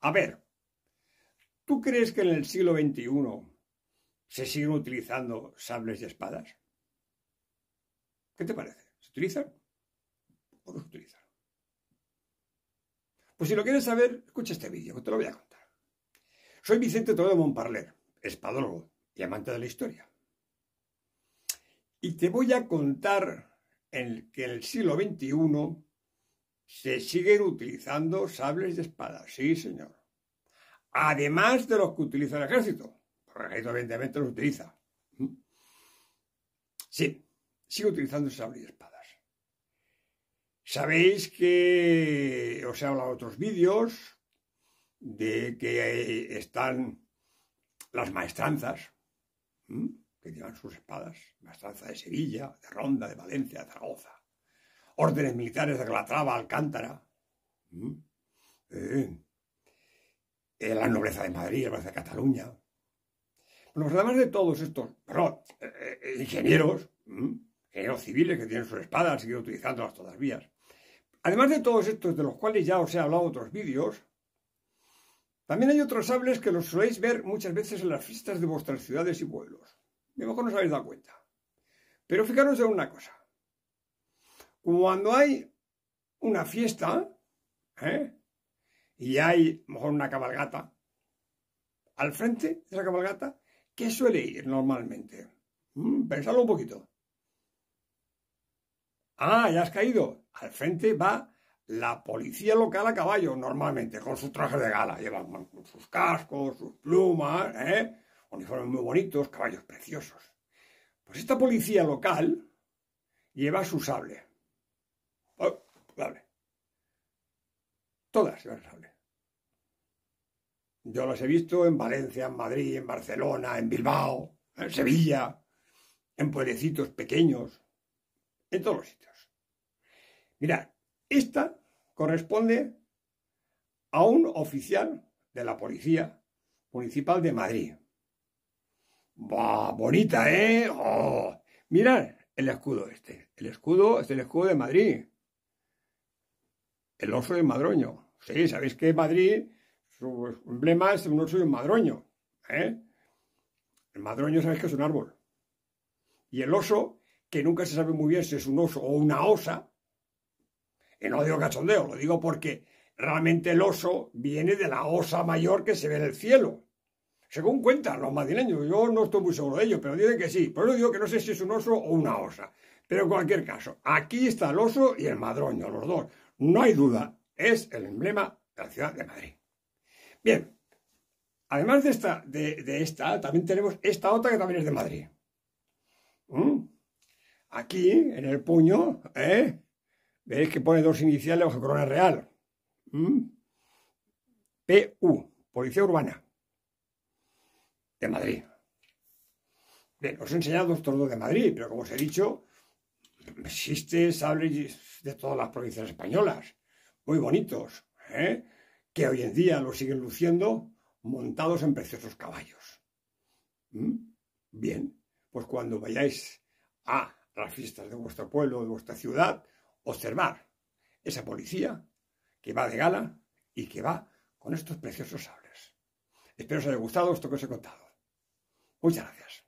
A ver, ¿tú crees que en el siglo XXI se siguen utilizando sables y espadas? ¿Qué te parece? ¿Se utilizan o no se utilizan? Pues si lo quieres saber, escucha este vídeo, que te lo voy a contar. Soy Vicente Toledo Montparler, espadólogo y amante de la historia. Y te voy a contar en que en el siglo XXI se siguen utilizando sables de espada, sí señor. Además de los que utiliza el ejército, porque el ejército evidentemente los utiliza. Sí, sigue utilizando sables de espadas. Sabéis que os he hablado otros vídeos de que eh, están las maestranzas, que llevan sus espadas, maestranza de Sevilla, de Ronda, de Valencia, de Zaragoza órdenes militares de Calatrava, Alcántara, ¿Mm? eh, la nobleza de Madrid, la nobleza de Cataluña. además de todos estos eh, eh, ingenieros, ¿Mm? ingenieros civiles que tienen sus espadas, siguen utilizándolas todavía. Además de todos estos, de los cuales ya os he hablado en otros vídeos, también hay otros sables que los soléis ver muchas veces en las fiestas de vuestras ciudades y pueblos. A lo mejor no os habéis dado cuenta. Pero fijaros en una cosa. Cuando hay una fiesta, ¿eh? y hay mejor una cabalgata, al frente de la cabalgata, ¿qué suele ir normalmente? Mm, un poquito. Ah, ya has caído. Al frente va la policía local a caballo, normalmente, con sus trajes de gala. Llevan sus cascos, sus plumas, ¿eh? uniformes muy bonitos, caballos preciosos. Pues esta policía local lleva su sable responsable. Todas señores Yo las he visto en Valencia, en Madrid, en Barcelona, en Bilbao, en Sevilla, en pueblecitos pequeños, en todos los sitios. Mirad, esta corresponde a un oficial de la Policía Municipal de Madrid. bonita, eh! ¡Oh! Mirad el escudo este. El escudo es el escudo de Madrid el oso de Madroño. Sí, sabéis que Madrid, su emblema es un oso de madroño. ¿eh? El madroño sabéis que es un árbol. Y el oso, que nunca se sabe muy bien si es un oso o una osa, y no digo cachondeo, lo digo porque realmente el oso viene de la osa mayor que se ve en el cielo. Según cuentan los madrileños, yo no estoy muy seguro de ello, pero dicen que sí. Por eso digo que no sé si es un oso o una osa. Pero en cualquier caso, aquí está el oso y el madroño, los dos. No hay duda, es el emblema de la ciudad de Madrid. Bien, además de esta, también tenemos esta otra que también es de Madrid. ¿Mm? Aquí, en el puño, ¿eh? veis que pone dos iniciales bajo corona real. ¿Mm? PU, Policía Urbana de Madrid. Bien, os he enseñado estos dos de Madrid, pero como os he dicho, existen sables de todas las provincias españolas, muy bonitos, ¿eh? que hoy en día los siguen luciendo montados en preciosos caballos. ¿Mm? Bien, pues cuando vayáis a las fiestas de vuestro pueblo, de vuestra ciudad, observar esa policía que va de gala y que va con estos preciosos sables. Espero os haya gustado esto que os he contado. Muchas gracias.